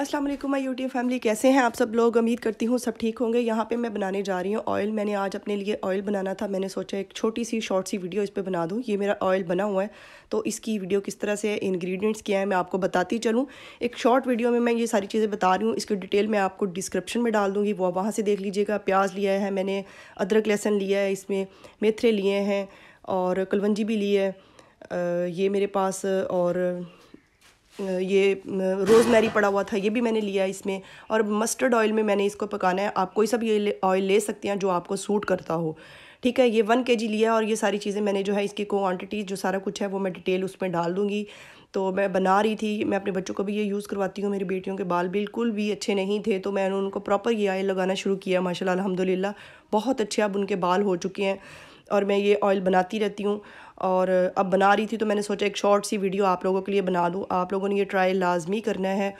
Aslam my YouTube family कैसे हैं आप सब लोग उम्मीद करती हूँ सब ठीक होंगे यहाँ पे मैं बनाने जा रही हूँ ऑयल मैंने आज अपने लिए ऑयल बनाना था मैंने सोचा एक छोटी सी शॉर्ट सी वीडियो इस पर बना दूँ ये मेरा ऑयल बना हुआ है तो इसकी वीडियो किस तरह से इंग्रेडिएंट्स क्या है मैं आपको बताती चलूँ एक शॉर्ट वीडियो में मैं ये सारी चीज़ें बता रही हूँ इसकी डिटेल मैं आपको डिस्क्रिप्शन में डाल दूँगी वो वहाँ से देख लीजिएगा प्याज लिया है मैंने अदरक लहसन लिया है इसमें मेथरे लिए हैं और कलवंजी भी ली है ये मेरे पास और ये रोज़मेरी पड़ा हुआ था ये भी मैंने लिया इसमें और मस्टर्ड ऑयल में मैंने इसको पकाना है आप कोई सा भी ये ऑयल ले सकते हैं जो आपको सूट करता हो ठीक है ये वन के जी लिया और ये सारी चीज़ें मैंने जो है इसकी क्वान्टिटीज़ जो सारा कुछ है वो मैं डिटेल उसमें डाल दूँगी तो मैं बना रही थी मैं अपने बच्चों को भी ये यूज़ करवाती हूँ मेरी बेटियों के बाल बिल्कुल भी अच्छे नहीं थे तो मैंने उनको प्रॉपर ये आयल लगाना शुरू किया माशाल्लाह अल्हम्दुलिल्लाह बहुत अच्छे अब उनके बाल हो चुके हैं और मैं ये ऑयल बनाती रहती हूँ और अब बना रही थी तो मैंने सोचा एक शॉर्ट सी वीडियो आप लोगों के लिए बना दूँ आप लोगों ने ये ट्राई लाजमी करना है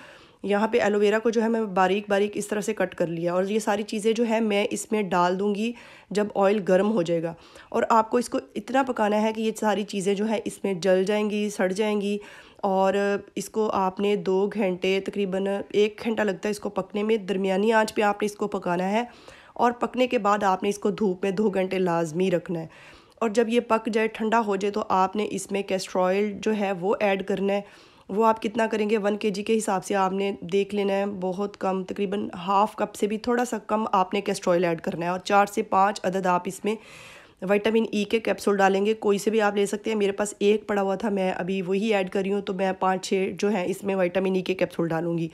यहाँ पे एलोवेरा को जो है मैं बारीक बारीक इस तरह से कट कर लिया और ये सारी चीज़ें जो है मैं इसमें डाल दूँगी जब ऑयल गर्म हो जाएगा और आपको इसको इतना पकाना है कि ये सारी चीज़ें जो है इसमें जल जाएंगी सड़ जाएंगी और इसको आपने दो घंटे तकरीबन एक घंटा लगता है इसको पकने में दरमिया आँच पर आपने इसको पकाना है और पकने के बाद आपने इसको धूप में दो घंटे लाजमी रखना है और जब ये पक जाए ठंडा हो जाए तो आपने इसमें कैस्ट्रॉयल जो है वो ऐड करना है वो आप कितना करेंगे वन के जी के हिसाब से आपने देख लेना है बहुत कम तकरीबन हाफ़ कप से भी थोड़ा सा कम आपने कैस्ट्रॉयल ऐड करना है और चार से पाँच अदद आप इसमें विटामिन ई e के कैप्सूल डालेंगे कोई से भी आप ले सकते हैं मेरे पास एक पड़ा हुआ था मैं अभी वही ऐड कर रही हूँ तो मैं पाँच छः जो है इसमें वाइटामिन ई e के कैप्सूल डालूँगी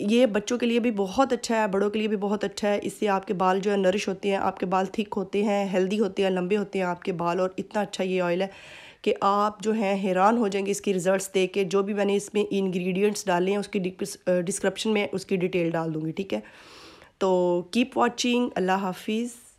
ये बच्चों के लिए भी बहुत अच्छा है बड़ों के लिए भी बहुत अच्छा है इससे आपके बाल जो है नरिश होते हैं आपके बाल थिक होते हैं हेल्दी होते हैं लंबे होते हैं आपके बाल और इतना अच्छा ये ऑयल है कि आप जो हैं हैरान हो जाएंगे इसकी रिज़ल्ट्स देख के जो भी मैंने इसमें इंग्रेडिएंट्स डाले हैं उसकी डिस्क्रिप्शन में उसकी डिटेल डाल दूँगी ठीक है तो कीप वॉचिंग अल्लाह हाफिज़